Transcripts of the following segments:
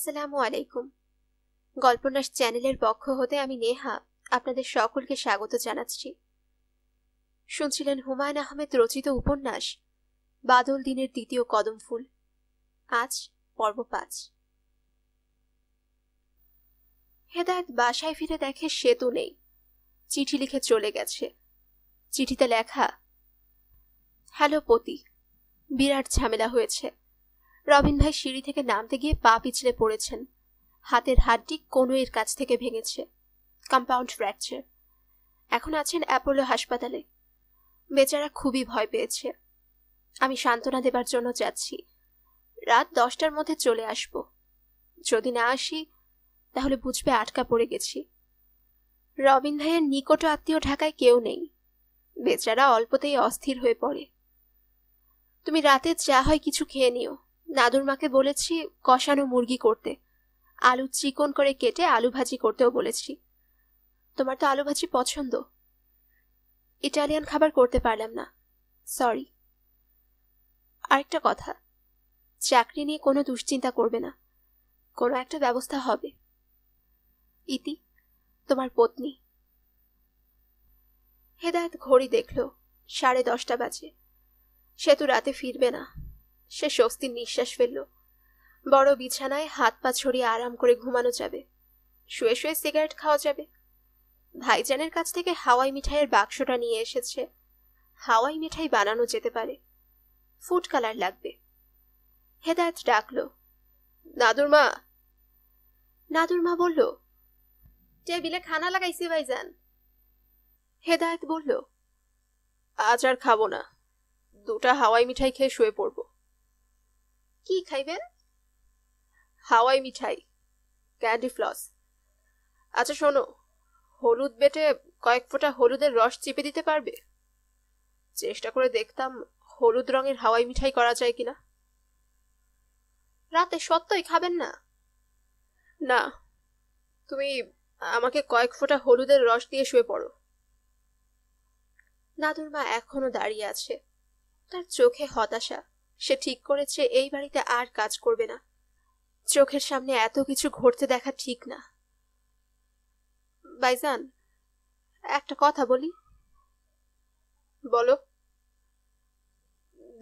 আসসালামু আলাইকুম গল্পনাস চ্যানেলের পক্ষ হতে আমি নেহা আপনাদের সকলকে স্বাগত জানাচ্ছি শুনছিলেন হুমায়ুন আহমেদ রচিত উপন্যাস বাদল দিনের দ্বিতীয় কদম ফুল আজ পর্ব পাঁচ হেদায়ত বাসায় ফিরে দেখে সেতু নেই চিঠি লিখে চলে গেছে চিঠিতে লেখা হ্যালো পতি বিরাট ঝামেলা হয়েছে রবিন ভাই সিঁড়ি থেকে নামতে গিয়ে পা পিছলে পড়েছেন হাতের হাড়টি কনুয়ের কাছ থেকে ভেঙেছে কম্পাউন্ড ফ্র্যাকচার এখন আছেন অ্যাপোলো হাসপাতালে বেচারা খুবই ভয় পেয়েছে আমি সান্ত্বনা দেবার জন্য যাচ্ছি রাত দশটার মধ্যে চলে আসব যদি না আসি তাহলে বুঝবে আটকা পড়ে গেছি রবিন ভাইয়ের নিকট আত্মীয় ঢাকায় কেউ নেই বেচারা অল্পতেই অস্থির হয়ে পড়ে তুমি রাতে যা হয় কিছু খেয়ে নিও নাদুর মাকে বলেছি কষানো মুরগি করতে আলু চিকন করে কেটে আলু ভাজি করতেও বলেছি তোমার তো আলু ভাজি পছন্দ ইটালিয়ান খাবার করতে পারলাম না সরি আরেকটা কথা চাকরি নিয়ে কোনো দুশ্চিন্তা করবে না কোনো একটা ব্যবস্থা হবে ইতি তোমার পত্নী হেদায়ত ঘড়ি দেখল সাড়ে দশটা বাজে সে তো রাতে ফিরবে না সে স্বস্তির নিঃশ্বাস ফেলল বড় বিছানায় হাত পা ছড়িয়ে আরাম করে ঘুমানো যাবে শুয়ে শুয়ে সিগারেট খাওয়া যাবে ভাইজানের কাছ থেকে হাওয়াই মিঠাইয়ের বাক্সটা নিয়ে এসেছে হাওয়াই মিঠাই বানানো যেতে পারে ফুড কালার লাগবে হেদায়ত ডাকল নাদুর মা নাদুর মা বলল টেবিলে খানা লাগাইছি ভাইজান হেদায়ত বলল আজ আর খাবো না দুটা হাওয়াই মিঠাই খেয়ে শুয়ে পড়বো কি খাইবেন হাওয়াই মিঠাই ক্যান্ডি ফ্লস আচ্ছা শোনো হলুদ বেটে কয়েক ফোঁটা হলুদের রস চিপে দিতে পারবে চেষ্টা করে দেখতাম হলুদ রঙের হাওয়াই মিঠাই করা যায় কিনা রাতে সত্যই খাবেন না না তুমি আমাকে কয়েক ফোঁটা হলুদের রস দিয়ে শুয়ে পড়ো নাদুর মা এখনো দাঁড়িয়ে আছে তার চোখে হতাশা সে ঠিক করেছে এই বাড়িতে আর কাজ করবে না চোখের সামনে এত কিছু ঘটতে দেখা ঠিক না বাইজান একটা কথা বলি বলো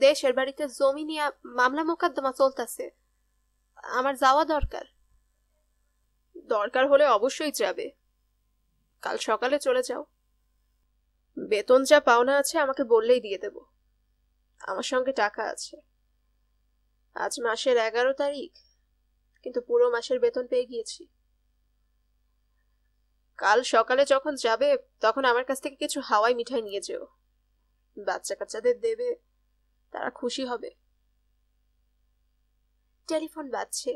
দেশের বাড়িতে জমি নিয়ে মামলা মোকদ্দমা চলতেছে আমার যাওয়া দরকার দরকার হলে অবশ্যই যাবে কাল সকালে চলে যাও বেতন যা পাওনা আছে আমাকে বললেই দিয়ে দেবো আমার সঙ্গে টাকা আছে আজ মাসের এগারো তারিখ কিন্তু পুরো মাসের বেতন পেয়ে গিয়েছি কাল সকালে যখন যাবে তখন আমার কাছ থেকে কিছু হাওয়াই মিঠাই নিয়ে যেও বাচ্চা কাচ্চাদের দেবে তারা খুশি হবে টেলিফোন বাজছে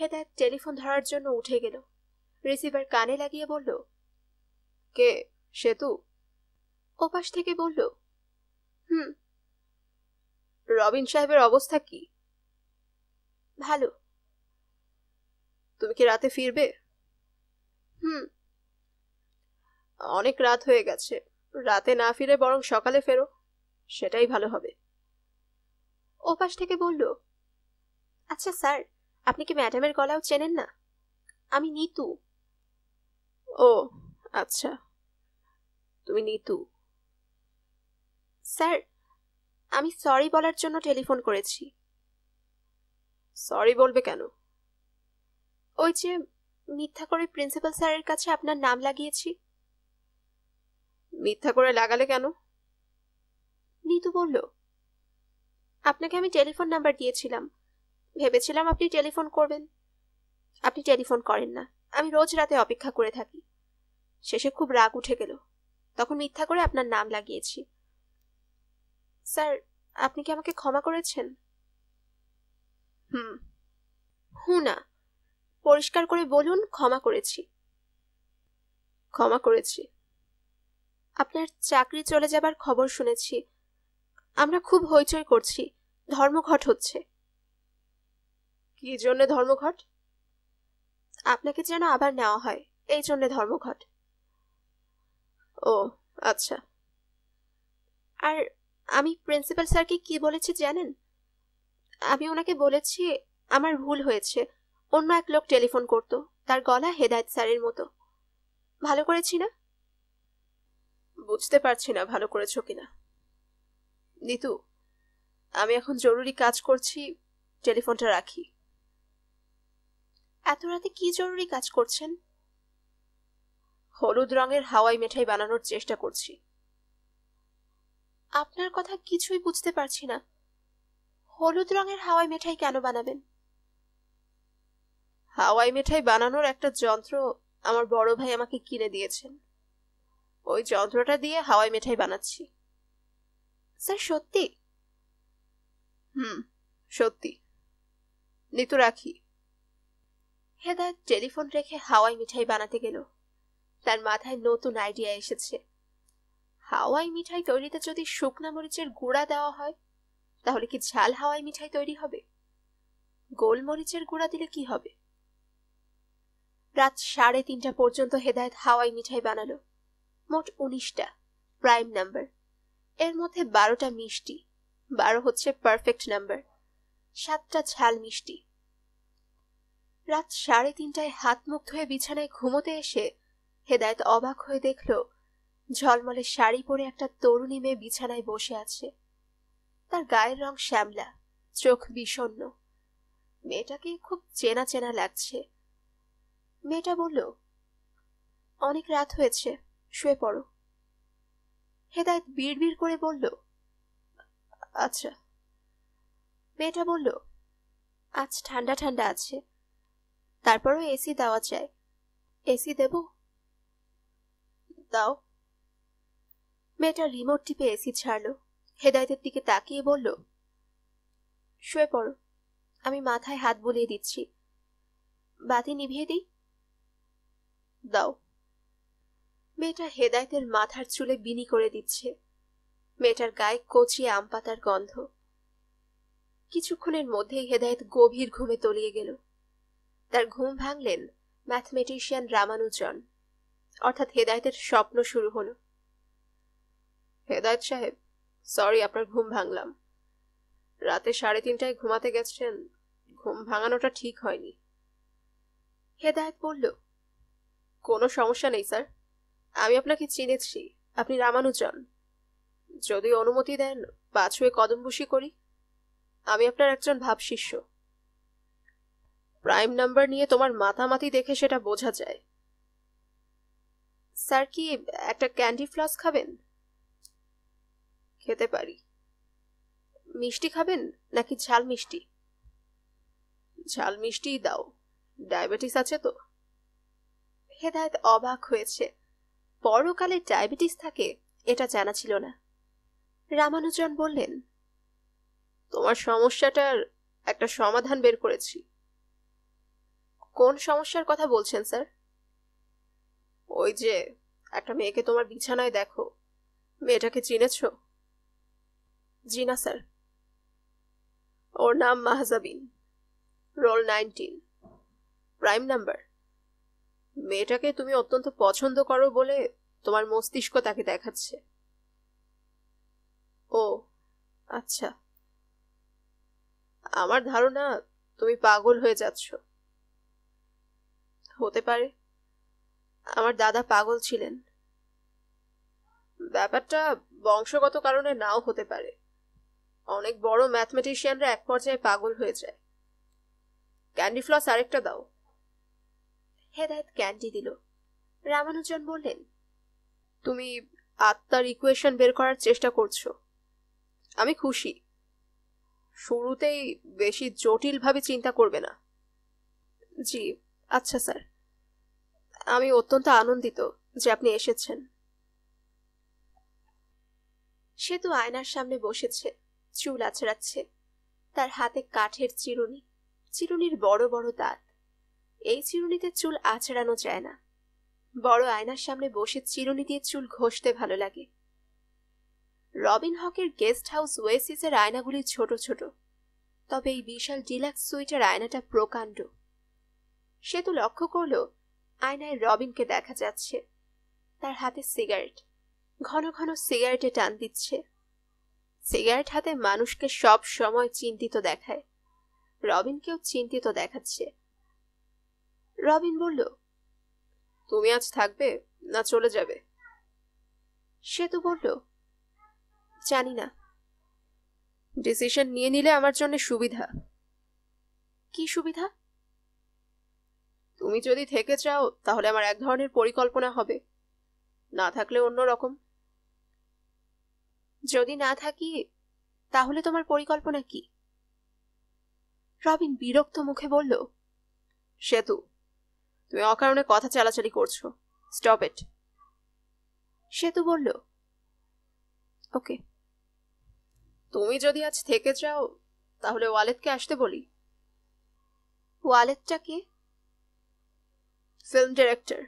হেদায়ত টেলিফোন ধরার জন্য উঠে গেল রিসিভার কানে লাগিয়ে বলল কে সেতু ওপাশ থেকে বলল হুম রবিন সাহেবের অবস্থা কি ভালো তুমি কি রাতে ফিরবে হুম অনেক রাত হয়ে গেছে রাতে না ফিরে বরং সকালে ফেরো সেটাই ভালো হবে ওপাশ থেকে বলল আচ্ছা স্যার আপনি কি ম্যাডামের গলাও চেনেন না আমি নিতু ও আচ্ছা তুমি নিতু স্যার আমি সরি বলার জন্য টেলিফোন করেছি সরি বলবে কেন ওই যে মিথ্যা করে প্রিন্সিপাল স্যারের কাছে আপনার নাম লাগিয়েছি মিথ্যা করে লাগালে কেন নিতু বলল আপনাকে আমি টেলিফোন নাম্বার দিয়েছিলাম ভেবেছিলাম আপনি টেলিফোন করবেন আপনি টেলিফোন করেন না আমি রোজ রাতে অপেক্ষা করে থাকি শেষে খুব রাগ উঠে গেল তখন মিথ্যা করে আপনার নাম লাগিয়েছি স্যার আপনি কি আমাকে ক্ষমা করেছেন হুম হু না পরিষ্কার করে বলুন ক্ষমা করেছি ক্ষমা করেছি আপনার চাকরি চলে যাবার খবর শুনেছি আমরা খুব হইচই করছি ধর্মঘট হচ্ছে কি জন্য ধর্মঘট আপনাকে যেন আবার নেওয়া হয় এই জন্য ধর্মঘট ও আচ্ছা আর আমি প্রিন্সিপাল স্যারকে কি বলেছি জানেন আমি ওনাকে বলেছি আমার ভুল হয়েছে অন্য এক লোক টেলিফোন করত তার গলা হেদায়ত স্যারের মতো ভালো করেছি না বুঝতে পারছি না ভালো করেছো কিনা নিতু আমি এখন জরুরি কাজ করছি টেলিফোনটা রাখি এত রাতে কি জরুরি কাজ করছেন হলুদ রঙের হাওয়াই মিঠাই বানানোর চেষ্টা করছি আপনার কথা কিছুই বুঝতে পারছি না হলুদ রঙের হাওয়াই মিঠাই কেন বানাবেন হাওয়াই মিঠাই বানানোর একটা যন্ত্র আমার বড় ভাই আমাকে কিনে দিয়েছেন ওই যন্ত্রটা দিয়ে হাওয়াই মিঠাই বানাচ্ছি স্যার সত্যি হুম সত্যি নিতু রাখি হেদায়ত টেলিফোন রেখে হাওয়াই মিঠাই বানাতে গেল তার মাথায় নতুন আইডিয়া এসেছে হাওয়াই মিঠাই তৈরিতে যদি শুকনা মরিচের গুঁড়া দেওয়া হয় তাহলে কি ঝাল হাওয়াই মিঠাই তৈরি হবে গোলমরিচের গুঁড়া দিলে কি হবে রাত সাড়ে তিনটা পর্যন্ত হেদায়ত হাওয়াই মিঠাই বানালো মোট উনিশটা প্রাইম নাম্বার এর মধ্যে বারোটা মিষ্টি বারো হচ্ছে পারফেক্ট নাম্বার সাতটা ঝাল মিষ্টি রাত সাড়ে তিনটায় হাত মুখ ধুয়ে বিছানায় ঘুমোতে এসে হেদায়ত অবাক হয়ে দেখল ঝলমলে শাড়ি পরে একটা তরুণী মেয়ে বিছানায় বসে আছে তার গায়ের রং শ্যামলা চোখ বিষণ্ন মেয়েটাকে খুব চেনা চেনা লাগছে মেয়েটা বলল অনেক রাত হয়েছে শুয়ে পড়ো হেদায়ত বিড়বিড় করে বলল আচ্ছা মেয়েটা বলল আজ ঠান্ডা ঠান্ডা আছে তারপরও এসি দেওয়া যায় এসি দেব দাও মেয়েটা রিমোট টিপে এসি ছাড়লো হেদায়তের দিকে তাকিয়ে বলল শুয়ে পড়ো আমি মাথায় হাত বুলিয়ে দিচ্ছি বাতি নিভিয়ে দিই দাও মেয়েটা হেদায়তের মাথার চুলে বিনি করে দিচ্ছে মেয়েটার গায়ে কচি আমপাতার গন্ধ কিছুক্ষণের মধ্যেই হেদায়ত গভীর ঘুমে তলিয়ে গেল তার ঘুম ভাঙলেন ম্যাথমেটিশিয়ান রামানুজন অর্থাৎ হেদায়তের স্বপ্ন শুরু হলো হেদায়ত সাহেব সরি আপনার ঘুম ভাঙলাম রাতে সাড়ে তিনটায় ঘুমাতে গেছেন ঘুম ভাঙানোটা ঠিক হয়নি হেদায়ত বলল কোনো সমস্যা নেই স্যার আমি আপনাকে চিনেছি আপনি রামানুজন যদি অনুমতি দেন পাঁচ হয়ে কদমবসি করি আমি আপনার একজন ভাব শিষ্য প্রাইম নাম্বার নিয়ে তোমার মাথামাতি দেখে সেটা বোঝা যায় স্যার কি একটা ক্যান্ডি ফ্লাস খাবেন খেতে পারি মিষ্টি খাবেন নাকি ঝাল মিষ্টি ঝাল মিষ্টি দাও ডায়াবেটিস আছে তো হেদায়ত অবাক হয়েছে পরকালে ডায়াবেটিস থাকে এটা জানা ছিল না রামানুজন বললেন তোমার সমস্যাটার একটা সমাধান বের করেছি কোন সমস্যার কথা বলছেন স্যার ওই যে একটা মেয়েকে তোমার বিছানায় দেখো মেয়েটাকে চিনেছো জি না স্যার ওর নাম Mahjabin roll nineteen prime number মেয়েটাকে তুমি অত্যন্ত পছন্দ করো বলে তোমার মস্তিষ্ক তাকে দেখাচ্ছে ও আচ্ছা আমার ধারণা তুমি পাগল হয়ে যাচ্ছ হতে পারে আমার দাদা পাগল ছিলেন ব্যাপারটা বংশগত কারণে নাও হতে পারে অনেক বড় ম্যাথমেটিশিয়ানরা এক পর্যায়ে পাগল হয়ে যায় ক্যান্ডি ফ্লস আরেকটা দাও হেদায়ত ক্যান্ডি দিল রামানুজন বললেন তুমি আত্মার ইকুয়েশন বের করার চেষ্টা করছো আমি খুশি শুরুতেই বেশি জটিলভাবে চিন্তা করবে না জি আচ্ছা স্যার আমি অত্যন্ত আনন্দিত যে আপনি এসেছেন সে তো আয়নার সামনে বসেছে চুল আছড়াচ্ছে তার হাতে কাঠের চিরুনি চিরুনির বড় বড় দাঁত এই চিরুনিতে চুল আছড়ানো যায় না বড় আয়নার সামনে বসে চিরুনি দিয়ে চুল ঘষতে ভালো লাগে রবিন হকের গেস্ট হাউস ওয়েসিসের আয়নাগুলি ছোট ছোট তবে এই বিশাল ডিলাক্স সুইটার আয়নাটা প্রকাণ্ড সে তো লক্ষ্য করল আয়নায় রবিনকে দেখা যাচ্ছে তার হাতে সিগারেট ঘন ঘন সিগারেটে টান দিচ্ছে সিগারেট হাতে মানুষকে সব সময় চিন্তিত দেখায় রবিনকেও চিন্তিত দেখাচ্ছে রবিন বলল তুমি আজ থাকবে না চলে যাবে সে তো বলল জানি না ডিসিশন নিয়ে নিলে আমার জন্য সুবিধা কি সুবিধা তুমি যদি থেকে চাও তাহলে আমার এক ধরনের পরিকল্পনা হবে না থাকলে অন্য রকম যদি না থাকি তাহলে তোমার পরিকল্পনা কি রবিন বিরক্ত মুখে বলল সেতু তুমি অকারণে কথা চালাচালি করছো স্টপ ইট সেতু বলল ওকে তুমি যদি আজ থেকে যাও তাহলে ওয়ালেটকে আসতে বলি ওয়ালেটটা কে ফিল্ম ডিরেক্টর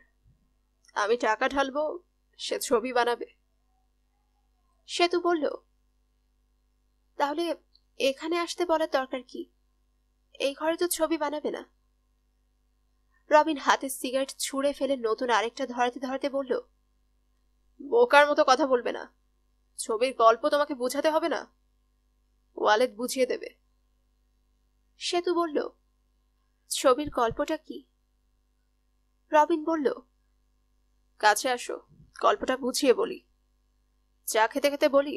আমি টাকা ঢালবো সে ছবি বানাবে সেতু বলল তাহলে এখানে আসতে বলার দরকার কি এই ঘরে তো ছবি বানাবে না রবিন হাতে সিগারেট ছুঁড়ে ফেলে নতুন আরেকটা ধরাতে ধরাতে বলল বোকার মতো কথা বলবে না ছবির গল্প তোমাকে বুঝাতে হবে না ওয়ালেদ বুঝিয়ে দেবে সেতু বলল ছবির গল্পটা কি রবিন বলল কাছে আসো গল্পটা বুঝিয়ে বলি চা খেতে খেতে বলি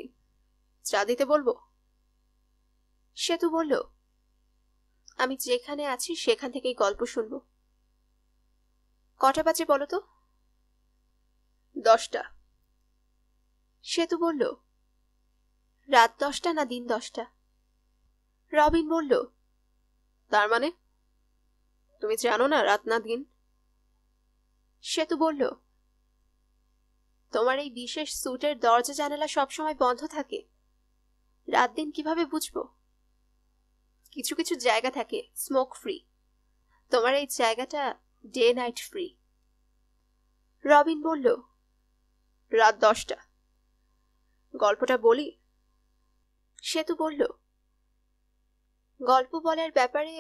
চা দিতে বলবো সেতু বলল আমি যেখানে আছি সেখান থেকেই গল্প শুনব কটা বাজে বলো তো দশটা সেতু বলল রাত দশটা না দিন দশটা রবিন বলল তার মানে তুমি জানো না রাত না দিন সেতু বলল তোমার এই বিশেষ স্যুটের দরজা জানালা সবসময় বন্ধ থাকে রাত দিন কিভাবে বুঝবো কিছু কিছু জায়গা থাকে স্মোক ফ্রি তোমার এই জায়গাটা ডে নাইট ফ্রি রবিন বলল রাত দশটা গল্পটা বলি সেতু বলল গল্প বলার ব্যাপারে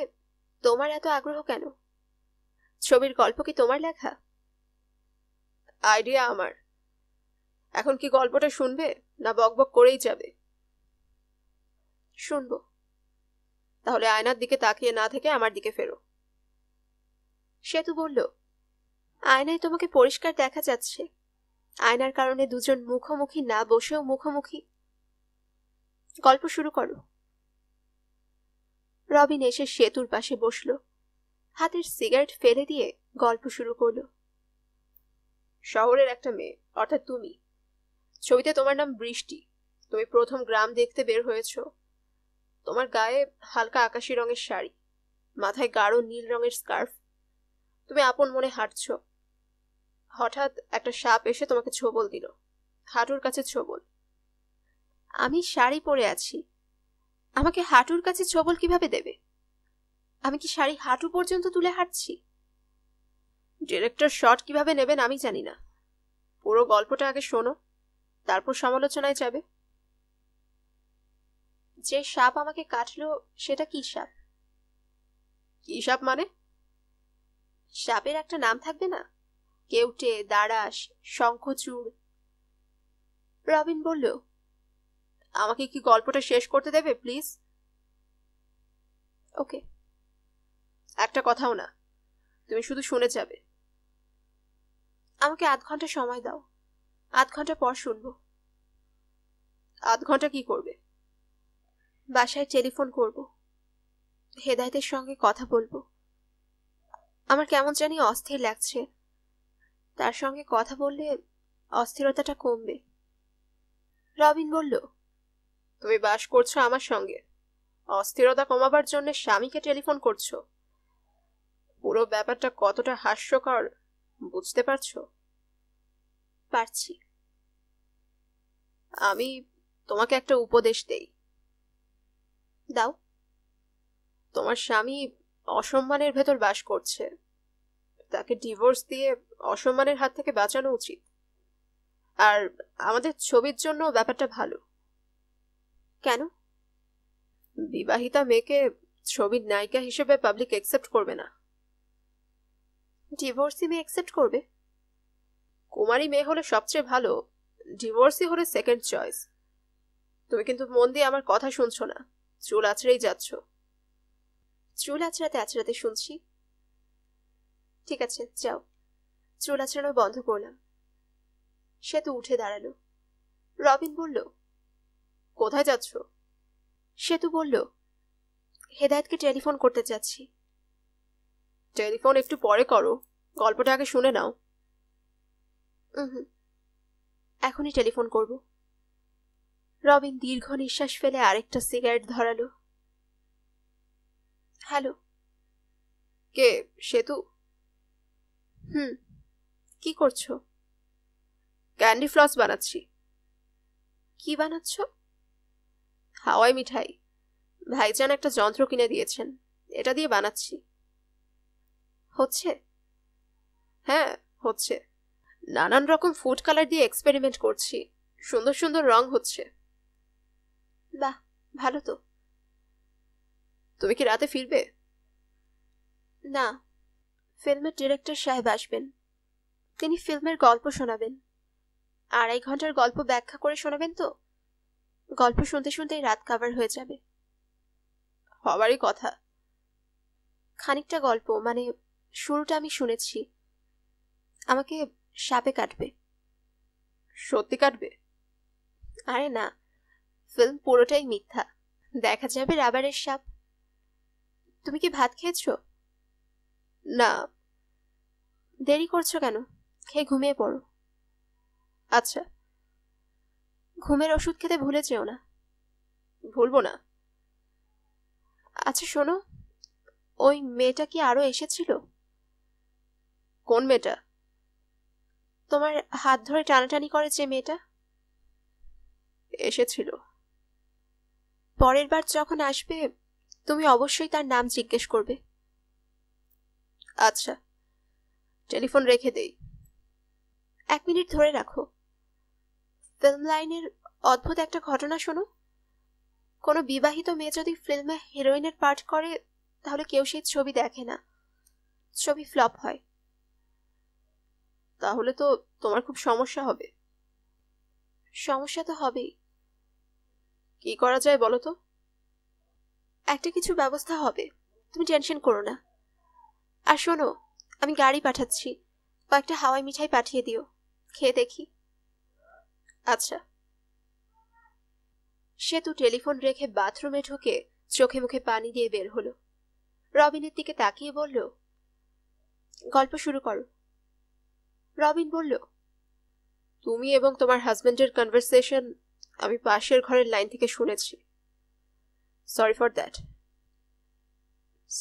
তোমার এত আগ্রহ কেন ছবির গল্প কি তোমার লেখা আইডিয়া আমার এখন কি গল্পটা শুনবে না বকবক করেই যাবে শুনব তাহলে আয়নার দিকে তাকিয়ে না থেকে আমার দিকে ফেরো সেতু বলল আয়নায় তোমাকে পরিষ্কার দেখা যাচ্ছে আয়নার কারণে দুজন মুখোমুখি না বসেও মুখোমুখি গল্প শুরু করো রবিন এসে সেতুর পাশে বসল হাতের সিগারেট ফেলে দিয়ে গল্প শুরু করল শহরের একটা মেয়ে অর্থাৎ তুমি ছবিতে তোমার নাম বৃষ্টি তুমি প্রথম গ্রাম দেখতে বের হয়েছ তোমার গায়ে হালকা আকাশি রঙের শাড়ি মাথায় গাঢ় নীল রঙের স্কার্ফ তুমি আপন মনে হাঁটছ হঠাৎ একটা সাপ এসে তোমাকে ছোবল দিল হাঁটুর কাছে ছোবল আমি শাড়ি পরে আছি আমাকে হাঁটুর কাছে ছোবল কিভাবে দেবে আমি কি শাড়ি হাঁটু পর্যন্ত তুলে হাঁটছি ডিরেক্টর শট কিভাবে নেবেন আমি জানি না পুরো গল্পটা আগে শোনো তারপর সমালোচনায় যাবে যে সাপ আমাকে কাটলো সেটা কি সাপ কি সাপ মানে সাপের একটা নাম থাকবে না কেউটে দারাস শঙ্খচূড় রবিন বলল আমাকে কি গল্পটা শেষ করতে দেবে প্লিজ ওকে একটা কথাও না তুমি শুধু শুনে যাবে আমাকে আধ ঘন্টা সময় দাও আধ ঘন্টা পর শুনবো আধ ঘন্টা কি করবে বাসায় টেলিফোন করব হেদায়তের সঙ্গে কথা বলবো আমার কেমন জানি অস্থির লাগছে তার সঙ্গে কথা বললে অস্থিরতাটা কমবে রবিন বলল তুমি বাস করছো আমার সঙ্গে অস্থিরতা কমাবার জন্য স্বামীকে টেলিফোন করছো পুরো ব্যাপারটা কতটা হাস্যকর বুঝতে পারছো পারছি আমি তোমাকে একটা উপদেশ দেই দাও তোমার স্বামী অসম্মানের ভেতর বাস করছে তাকে ডিভোর্স দিয়ে অসম্মানের হাত থেকে বাঁচানো উচিত আর আমাদের ছবির জন্য ব্যাপারটা ভালো কেন বিবাহিতা মেয়েকে ছবির নায়িকা হিসেবে পাবলিক অ্যাকসেপ্ট করবে না ডিভোর্সই মেয়ে অ্যাকসেপ্ট করবে কুমারী মেয়ে হলে সবচেয়ে ভালো ডিভোর্সই হলে সেকেন্ড চয়েস তুমি কিন্তু মন দিয়ে আমার কথা শুনছো না চুল আছড়েই যাচ্ছ চুল আছড়াতে আছড়াতে শুনছি ঠিক আছে যাও চুল আছড়ানো বন্ধ করলাম সে তো উঠে দাঁড়ালো রবিন বলল কোথায় যাচ্ছ সেতু বলল হেদায়তকে টেলিফোন করতে যাচ্ছি টেলিফোন একটু পরে করো গল্পটা আগে শুনে নাও এখনই টেলিফোন করব রবিন দীর্ঘ নিঃশ্বাস ফেলে আরেকটা সিগারেট ধরালো হ্যালো কে সেতু হুম কি করছো ক্যান্ডি ফ্লস বানাচ্ছি কি বানাচ্ছ হাওয়াই মিঠাই ভাইজান একটা যন্ত্র কিনে দিয়েছেন এটা দিয়ে বানাচ্ছি হচ্ছে হ্যাঁ হচ্ছে নানান রকম ফুড কালার দিয়ে এক্সপেরিমেন্ট করছি সুন্দর সুন্দর রং হচ্ছে বাহ ভালো তো তুমি কি রাতে ফিরবে না ফিল্মের ডিরেক্টর সাহেব আসবেন তিনি ফিল্মের গল্প শোনাবেন আড়াই ঘন্টার গল্প ব্যাখ্যা করে শোনাবেন তো গল্প শুনতে শুনতেই রাত কাভার হয়ে যাবে হবারই কথা খানিকটা গল্প মানে শুরুটা আমি শুনেছি আমাকে সাপে কাটবে সত্যি কাটবে আরে না ফিল্ম পুরোটাই মিথ্যা দেখা যাবে রাবারের সাপ তুমি কি ভাত খেয়েছ না দেরি করছো কেন খেয়ে ঘুমিয়ে পড়ো আচ্ছা ঘুমের ওষুধ খেতে ভুলে যেও না ভুলবো না আচ্ছা শোনো ওই মেয়েটা কি আরো এসেছিল কোন মেয়েটা তোমার হাত ধরে টানাটানি করে যে মেয়েটা এসেছিল পরের বার যখন আসবে তুমি অবশ্যই তার নাম জিজ্ঞেস করবে আচ্ছা টেলিফোন রেখে দেই এক মিনিট ধরে রাখো ফিল্ম লাইনের অদ্ভুত একটা ঘটনা শোনো কোনো বিবাহিত মেয়ে যদি ফিল্মে হিরোইনের পাঠ করে তাহলে কেউ সেই ছবি দেখে না ছবি ফ্লপ হয় তাহলে তো তোমার খুব সমস্যা হবে সমস্যা তো হবেই কি করা যায় বলো তো একটা কিছু ব্যবস্থা হবে তুমি টেনশন করো না আর শোনো আমি গাড়ি পাঠাচ্ছি কয়েকটা হাওয়াই মিঠাই পাঠিয়ে দিও খেয়ে দেখি আচ্ছা সে তো টেলিফোন রেখে বাথরুমে ঢুকে চোখে মুখে পানি দিয়ে বের হলো রবিনের দিকে তাকিয়ে বলল গল্প শুরু করো রবিন বলল তুমি এবং তোমার হাজব্যান্ডের কনভারসেশন আমি পাশের ঘরের লাইন থেকে শুনেছি সরি ফর দ্যাট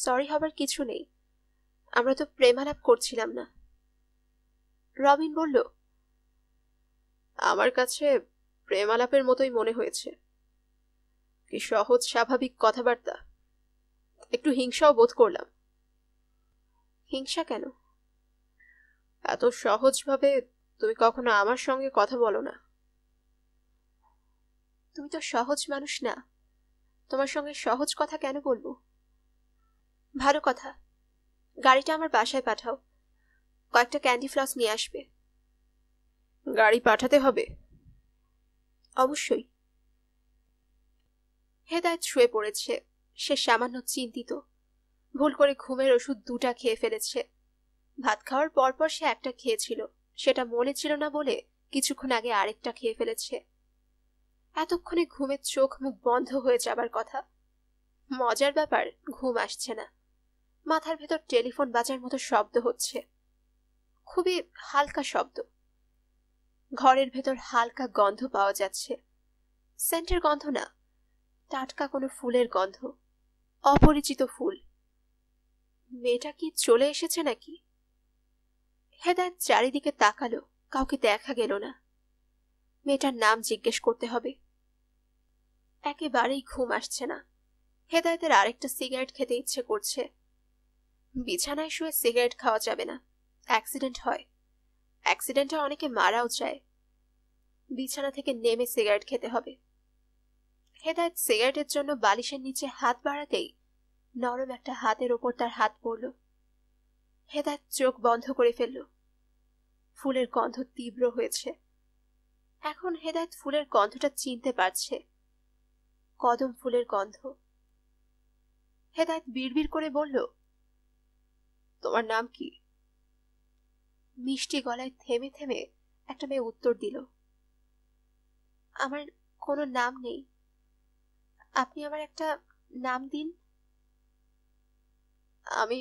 সরি হবার কিছু নেই আমরা তো প্রেমালাপ করছিলাম না রবিন বলল আমার কাছে প্রেমালাপের মতোই মনে হয়েছে কি সহজ স্বাভাবিক কথাবার্তা একটু হিংসাও বোধ করলাম হিংসা কেন এত সহজভাবে তুমি কখনো আমার সঙ্গে কথা বলো না তুমি তো সহজ মানুষ না তোমার সঙ্গে সহজ কথা কেন বলবো ভালো কথা গাড়িটা আমার বাসায় পাঠাও কয়েকটা ক্যান্ডি ফ্লাস নিয়ে আসবে গাড়ি পাঠাতে হবে অবশ্যই হেদায়ত শুয়ে পড়েছে সে সামান্য চিন্তিত ভুল করে ঘুমের ওষুধ দুটা খেয়ে ফেলেছে ভাত খাওয়ার পরপর সে একটা খেয়েছিল সেটা মনে ছিল না বলে কিছুক্ষণ আগে আরেকটা খেয়ে ফেলেছে এতক্ষণে ঘুমের চোখ মুখ বন্ধ হয়ে যাবার কথা মজার ব্যাপার ঘুম আসছে না মাথার ভেতর টেলিফোন বাজার মতো শব্দ হচ্ছে খুবই হালকা শব্দ ঘরের ভেতর হালকা গন্ধ পাওয়া যাচ্ছে সেন্টের গন্ধ না টাটকা কোনো ফুলের গন্ধ অপরিচিত ফুল মেয়েটা কি চলে এসেছে নাকি হেদায়ত চারিদিকে তাকালো কাউকে দেখা গেল না মেয়েটার নাম জিজ্ঞেস করতে হবে একেবারেই ঘুম আসছে না হেদায়তের আরেকটা সিগারেট খেতে ইচ্ছে করছে বিছানায় শুয়ে সিগারেট খাওয়া যাবে না অ্যাক্সিডেন্ট হয় অ্যাক্সিডেন্টে অনেকে মারাও যায় বিছানা থেকে নেমে সিগারেট খেতে হবে হেদায়ত সিগারেটের জন্য বালিশের নিচে হাত বাড়াতেই নরম একটা হাতের ওপর তার হাত পড়ল হেদায়ত চোখ বন্ধ করে ফেললো ফুলের গন্ধ তীব্র হয়েছে এখন হেদায়ত ফুলের গন্ধটা চিনতে পারছে কদম ফুলের গন্ধ হেদায়ত বিড়বিড় করে বলল তোমার নাম কি মিষ্টি গলায় থেমে থেমে একটা মেয়ে উত্তর দিল আমার কোনো নাম নেই আপনি আমার একটা নাম দিন আমি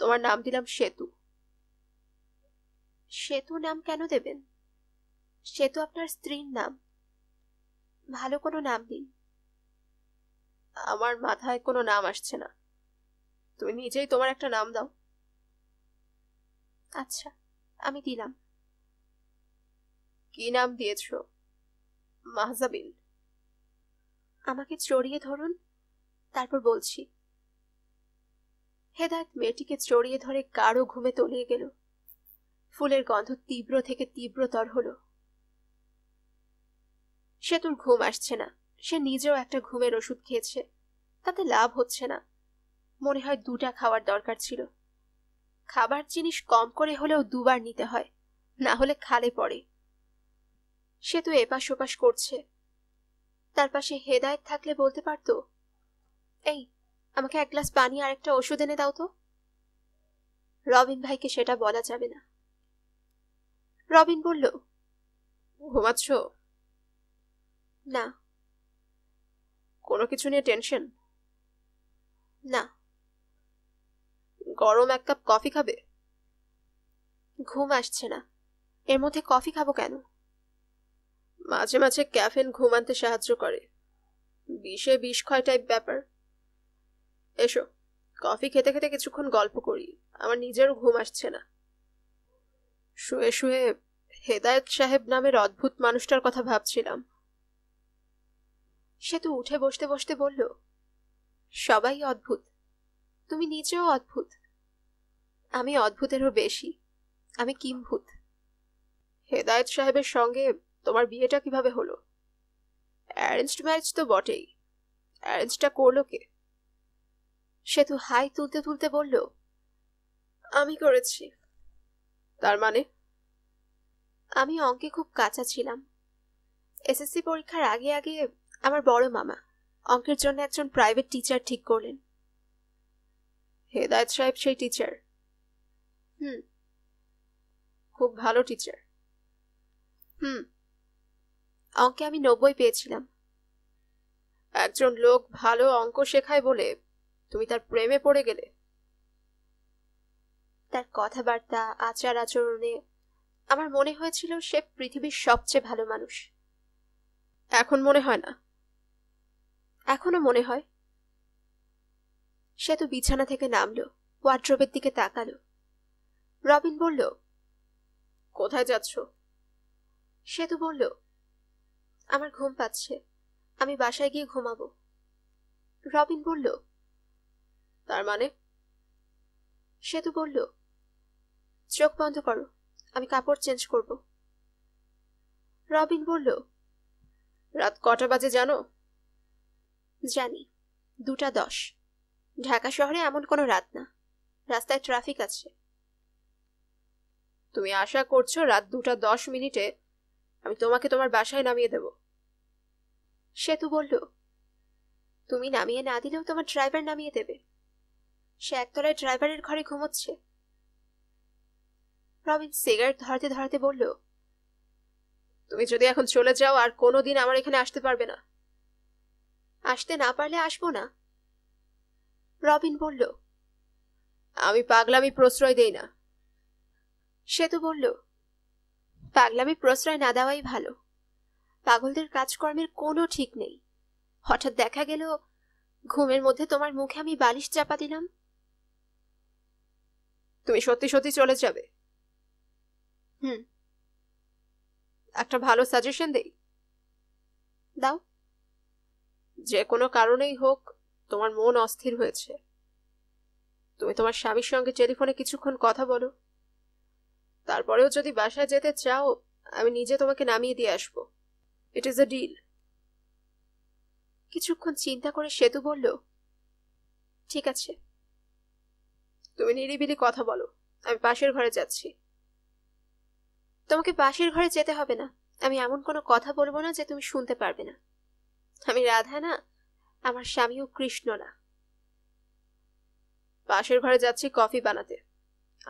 তোমার নাম দিলাম সেতু সেতু নাম কেন দেবেন সেতু আপনার স্ত্রীর নাম ভালো কোনো নাম দিন আমার মাথায় কোনো নাম আসছে না তুমি নিজেই তোমার একটা নাম দাও আচ্ছা আমি দিলাম কি নাম দিয়েছ মাহজাবিন আমাকে চড়িয়ে ধরুন তারপর বলছি হেদায়ত মেয়েটিকে চড়িয়ে ধরে কারো ঘুমে তলিয়ে গেল ফুলের গন্ধ তীব্র থেকে তীব্রতর হল সে তোর ঘুম আসছে না সে নিজেও একটা ঘুমের ওষুধ খেয়েছে তাতে লাভ হচ্ছে না মনে হয় দুটা খাওয়ার দরকার ছিল খাবার জিনিস কম করে হলেও দুবার নিতে হয় না হলে খালে পড়ে সে তো এপাশ ওপাশ করছে তার পাশে হেদায়ত থাকলে বলতে পারত এই আমাকে এক গ্লাস পানি আর একটা ওষুধ এনে দাও তো রবিন ভাইকে সেটা বলা যাবে না রবিন বলল ঘুমাচ্ছ না কোনো কিছু নিয়ে টেনশন না গরম এক কাপ কফি খাবে ঘুম আসছে না এর মধ্যে কফি খাবো কেন মাঝে মাঝে ক্যাফেন ঘুমানতে সাহায্য করে বিষে বিষ ক্ষয় টাইপ ব্যাপার এসো কফি খেতে খেতে কিছুক্ষণ গল্প করি আমার নিজেরও ঘুম আসছে না শুয়ে শুয়ে হেদায়ত সাহেব নামের অদ্ভুত মানুষটার কথা ভাবছিলাম সে তো উঠে বসতে বসতে বলল সবাই অদ্ভুত তুমি নিজেও অদ্ভুত আমি অদ্ভুতেরও বেশি আমি কিম্ভূত হেদায়ত সাহেবের সঙ্গে তোমার বিয়েটা কিভাবে হলো অ্যারেঞ্জড ম্যারেজ তো বটেই অ্যারেঞ্জটা করলো কে সে তো হাই তুলতে তুলতে বলল আমি করেছি তার মানে আমি অঙ্কে খুব কাঁচা ছিলাম এসএসসি পরীক্ষার আগে আগে আমার বড় মামা অঙ্কের জন্য একজন প্রাইভেট টিচার ঠিক করলেন হেদায়ত সাহেব সেই টিচার হুম খুব ভালো টিচার হুম অঙ্কে আমি নব্বই পেয়েছিলাম একজন লোক ভালো অঙ্ক শেখায় বলে তুমি তার প্রেমে পড়ে গেলে তার কথাবার্তা আচার আচরণে আমার মনে হয়েছিল সে পৃথিবীর সবচেয়ে ভালো মানুষ এখন মনে হয় না এখনো মনে হয় সে তো বিছানা থেকে নামলো ওয়ার্ড্রোবের দিকে তাকালো রবিন বলল কোথায় যাচ্ছ সে তো বলল আমার ঘুম পাচ্ছে আমি বাসায় গিয়ে ঘুমাবো রবিন বলল তার মানে সে তো বলল চোখ বন্ধ করো আমি কাপড় চেঞ্জ করব রবিন বলল রাত কটা বাজে জানো জানি দুটা দশ ঢাকা শহরে এমন কোনো রাত না রাস্তায় ট্রাফিক আছে তুমি আশা করছো রাত দুটা দশ মিনিটে আমি তোমাকে তোমার বাসায় নামিয়ে দেব সেতু বলল তুমি নামিয়ে না দিলেও তোমার ড্রাইভার নামিয়ে দেবে সে একতলায় ড্রাইভারের ঘরে ঘুমোচ্ছে রবিন সিগারেট ধরাতে ধরাতে বলল তুমি যদি এখন চলে যাও আর কোনোদিন আমার এখানে আসতে পারবে না আসতে না পারলে আসবো না রবিন বলল আমি পাগলামি প্রশ্রয় দেই না সে তো বলল পাগলামি প্রশ্রয় না দেওয়াই ভালো পাগলদের কাজকর্মের কোনো ঠিক নেই হঠাৎ দেখা গেল ঘুমের মধ্যে তোমার মুখে আমি বালিশ চাপা দিলাম তুমি সত্যি সত্যি চলে যাবে হুম একটা ভালো সাজেশন দেই দাও যে কোনো কারণেই হোক তোমার মন অস্থির হয়েছে তুমি তোমার স্বামীর সঙ্গে টেলিফোনে কিছুক্ষণ কথা বলো তারপরেও যদি বাসায় যেতে চাও আমি নিজে তোমাকে নামিয়ে দিয়ে আসবো ইট ইজ এ ডিল কিছুক্ষণ চিন্তা করে সেতু বলল ঠিক আছে তুমি নিরিবিলি কথা বলো আমি পাশের ঘরে যাচ্ছি তোমাকে পাশের ঘরে যেতে হবে না আমি এমন কোনো কথা বলবো না যে তুমি শুনতে পারবে না আমি রাধা না আমার স্বামীও কৃষ্ণ না পাশের ঘরে যাচ্ছি কফি বানাতে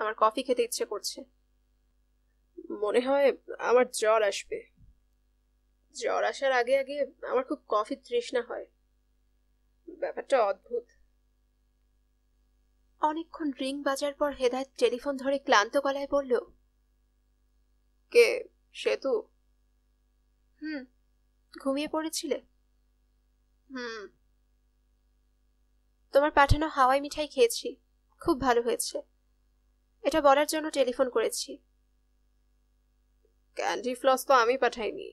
আমার কফি খেতে ইচ্ছে করছে মনে হয় আমার জ্বর আসবে জ্বর আসার আগে আগে আমার খুব কফি তৃষ্ণা হয় ব্যাপারটা অদ্ভুত অনেকক্ষণ রিং বাজার পর হেদায় টেলিফোন ধরে ক্লান্ত গলায় বললো কে সেতু হুম ঘুমিয়ে পড়েছিলে হুম তোমার পাঠানো হাওয়াই মিঠাই খেয়েছি খুব ভালো হয়েছে এটা বলার জন্য টেলিফোন করেছি ক্যান্ডি ফ্লস তো আমি পাঠাইনি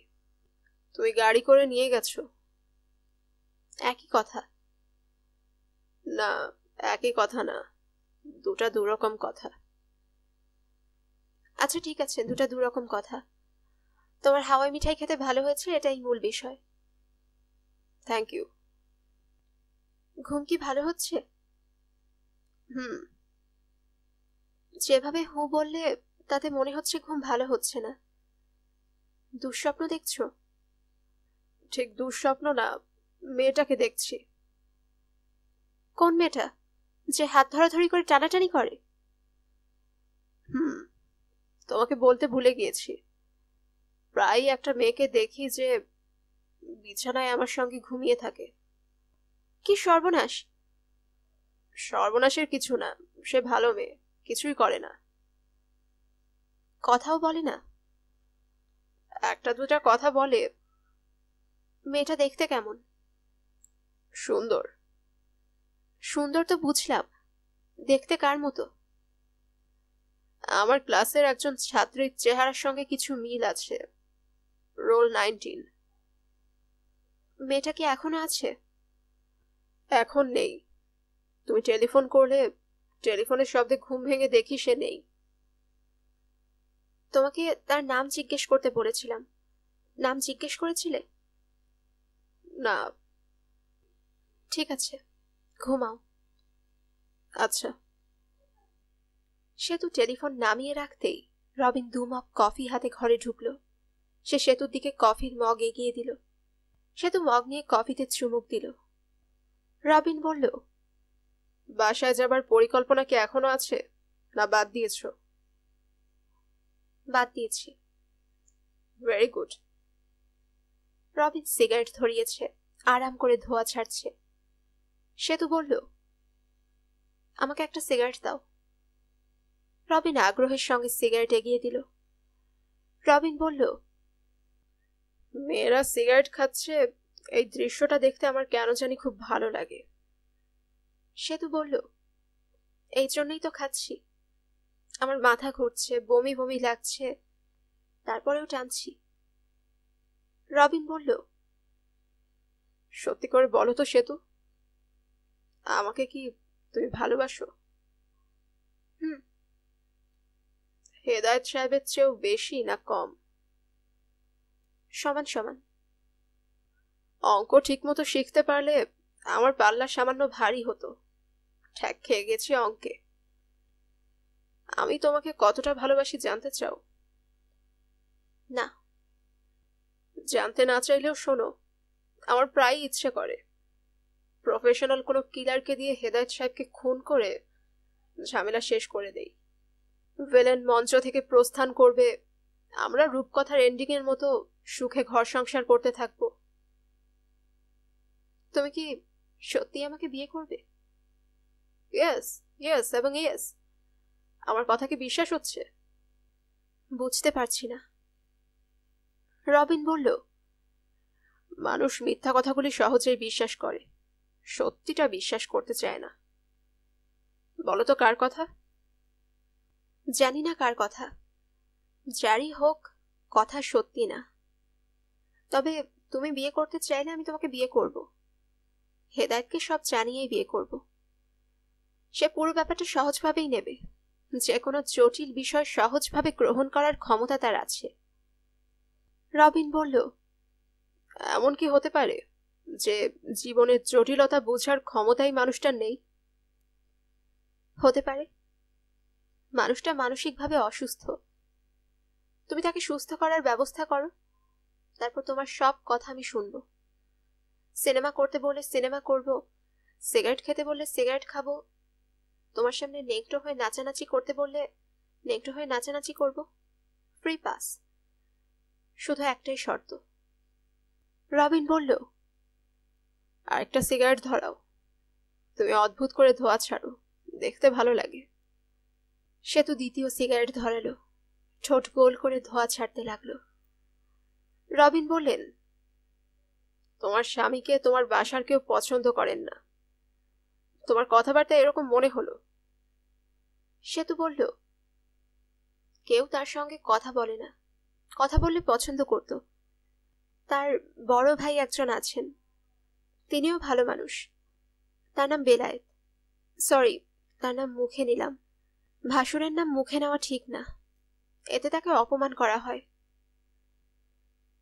তুমি গাড়ি করে নিয়ে গেছো একই কথা না একই কথা না দুটা দুরকম কথা আচ্ছা ঠিক আছে দুটা দুরকম কথা তোমার হাওয়াই মিঠাই খেতে ভালো হয়েছে এটাই মূল বিষয় থ্যাংক ইউ ঘুম কি ভালো হচ্ছে হুম যেভাবে হু বললে তাতে মনে হচ্ছে ঘুম ভালো হচ্ছে না দুঃস্বপ্ন দেখছো ঠিক দুঃস্বপ্ন না মেয়েটাকে দেখছি কোন মেয়েটা যে হাত ধরাধরি করে টানাটানি করে হুম তোমাকে বলতে ভুলে গিয়েছি প্রায় একটা মেয়েকে দেখি যে বিছানায় আমার সঙ্গে ঘুমিয়ে থাকে কি সর্বনাশ সর্বনাশের কিছু না সে ভালো মেয়ে কিছুই করে না কথাও বলে না একটা দুটা কথা বলে মেয়েটা দেখতে কেমন সুন্দর সুন্দর তো বুঝলাম দেখতে কার মতো আমার ক্লাসের একজন ছাত্রীর চেহারার সঙ্গে কিছু মিল আছে রোল নাইনটিন মেয়েটা কি এখনো আছে এখন নেই তুমি টেলিফোন করলে টেলিফোনের শব্দে ঘুম ভেঙে দেখি সে নেই তোমাকে তার নাম জিজ্ঞেস করতে বলেছিলাম নাম জিজ্ঞেস করেছিলে না ঠিক আছে ঘুমাও আচ্ছা সেতু টেলিফোন নামিয়ে রাখতেই রবিন দু মগ কফি হাতে ঘরে ঢুকল সে সেতুর দিকে কফির মগ এগিয়ে দিল সেতু মগ নিয়ে কফিতে চুমুক দিল রবিন বলল বাসায় যাবার পরিকল্পনা কি এখনো আছে না বাদ দিয়েছ বাদ দিয়েছি ভেরি গুড রবিন সিগারেট ধরিয়েছে আরাম করে ধোয়া ছাড়ছে সেতু বলল আমাকে একটা সিগারেট দাও রবিন আগ্রহের সঙ্গে সিগারেট এগিয়ে দিল রবিন বলল মেয়েরা সিগারেট খাচ্ছে এই দৃশ্যটা দেখতে আমার কেন জানি খুব ভালো লাগে সেতু বলল এই জন্যই তো খাচ্ছি আমার মাথা ঘুরছে বমি বমি লাগছে তারপরেও টানছি রবিন বলল সত্যি করে বলো তো সেতু আমাকে কি তুমি ভালোবাসো হুম হেদায়ত সাহেবের চেয়েও বেশি না কম সমান সমান অঙ্ক ঠিক মতো শিখতে পারলে আমার পাল্লা সামান্য ভারী হতো ঠ্যাক খেয়ে গেছি অঙ্কে আমি তোমাকে কতটা ভালোবাসি জানতে চাও না জানতে না চাইলেও শোনো আমার প্রায় ইচ্ছে করে প্রফেশনাল কোনো কিলারকে দিয়ে হেদায়ত সাহেবকে খুন করে ঝামেলা শেষ করে দেই ভেলেন মঞ্চ থেকে প্রস্থান করবে আমরা রূপকথার এন্ডিংয়ের মতো সুখে ঘর সংসার করতে থাকবো তুমি কি সত্যি আমাকে বিয়ে করবে ইয়েস ইয়েস এবং ইয়েস আমার কথা কি বিশ্বাস হচ্ছে বুঝতে পারছি না রবিন বলল মানুষ মিথ্যা কথাগুলি সহজেই বিশ্বাস করে সত্যিটা বিশ্বাস করতে চায় না বলো তো কার কথা জানি না কার কথা যারই হোক কথা সত্যি না তবে তুমি বিয়ে করতে চাইলে আমি তোমাকে বিয়ে করব হেদায়তকে সব জানিয়েই বিয়ে করব সে পুরো ব্যাপারটা সহজভাবেই নেবে যে কোনো জটিল বিষয় সহজভাবে গ্রহণ করার ক্ষমতা তার আছে রবিন বলল এমন কি হতে পারে যে জীবনের জটিলতা বোঝার ক্ষমতাই মানুষটার নেই হতে পারে মানুষটা মানসিকভাবে অসুস্থ তুমি তাকে সুস্থ করার ব্যবস্থা করো তারপর তোমার সব কথা আমি শুনব সিনেমা করতে বলে সিনেমা করব সিগারেট খেতে বললে সিগারেট খাবো তোমার সামনে নেংটো হয়ে নাচানাচি করতে বললে নেংটো হয়ে নাচানাচি করব ফ্রি পাস শুধু একটাই শর্ত রবিন বলল আরেকটা সিগারেট ধরাও তুমি অদ্ভুত করে ধোয়া ছাড়ো দেখতে ভালো লাগে সে তো দ্বিতীয় সিগারেট ধরালো ঠোঁট গোল করে ধোয়া ছাড়তে লাগলো রবিন বললেন তোমার স্বামীকে তোমার বাসার কেউ পছন্দ করেন না তোমার কথাবার্তা এরকম মনে হলো সে তো বলল কেউ তার সঙ্গে কথা বলে না কথা বললে পছন্দ করত তার বড় ভাই একজন আছেন তিনিও ভালো মানুষ তার নাম বেলায়েত সরি তার নাম মুখে নিলাম ভাসুরের নাম মুখে নেওয়া ঠিক না এতে তাকে অপমান করা হয়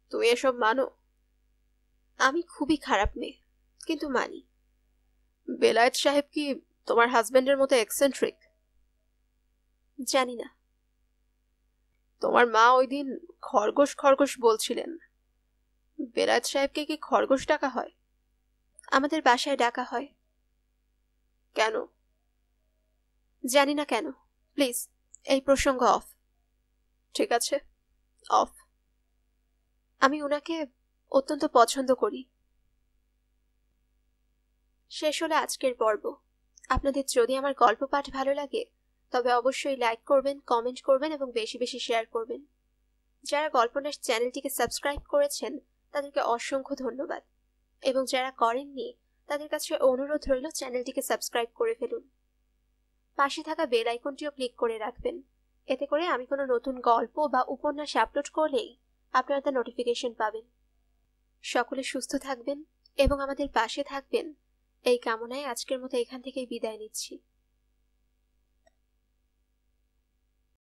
তুমি এসব মানো আমি খুবই খারাপ মেয়ে কিন্তু মানি বেলায়েত সাহেব কি তোমার হাজবেন্ডের মতো এক্সেন্ট্রিক জানি না তোমার মা ওই দিন খরগোশ খরগোশ বলছিলেন বেলায়েত সাহেবকে কি খরগোশ ডাকা হয় আমাদের বাসায় ডাকা হয় কেন জানি না কেন প্লিজ এই প্রসঙ্গ অফ ঠিক আছে অফ আমি ওনাকে অত্যন্ত পছন্দ করি শেষ হলো আজকের পর্ব আপনাদের যদি আমার গল্প পাঠ ভালো লাগে তবে অবশ্যই লাইক করবেন কমেন্ট করবেন এবং বেশি বেশি শেয়ার করবেন যারা গল্পনার চ্যানেলটিকে সাবস্ক্রাইব করেছেন তাদেরকে অসংখ্য ধন্যবাদ এবং যারা করেননি তাদের কাছে অনুরোধ রইল চ্যানেলটিকে সাবস্ক্রাইব করে ফেলুন পাশে থাকা বেল আইকনটিও ক্লিক করে রাখবেন এতে করে আমি কোনো নতুন গল্প বা উপন্যাস আপলোড করলেই আপনারা তার নোটিফিকেশন পাবেন সকলে সুস্থ থাকবেন এবং আমাদের পাশে থাকবেন এই কামনায় আজকের মতো এখান থেকেই বিদায় নিচ্ছি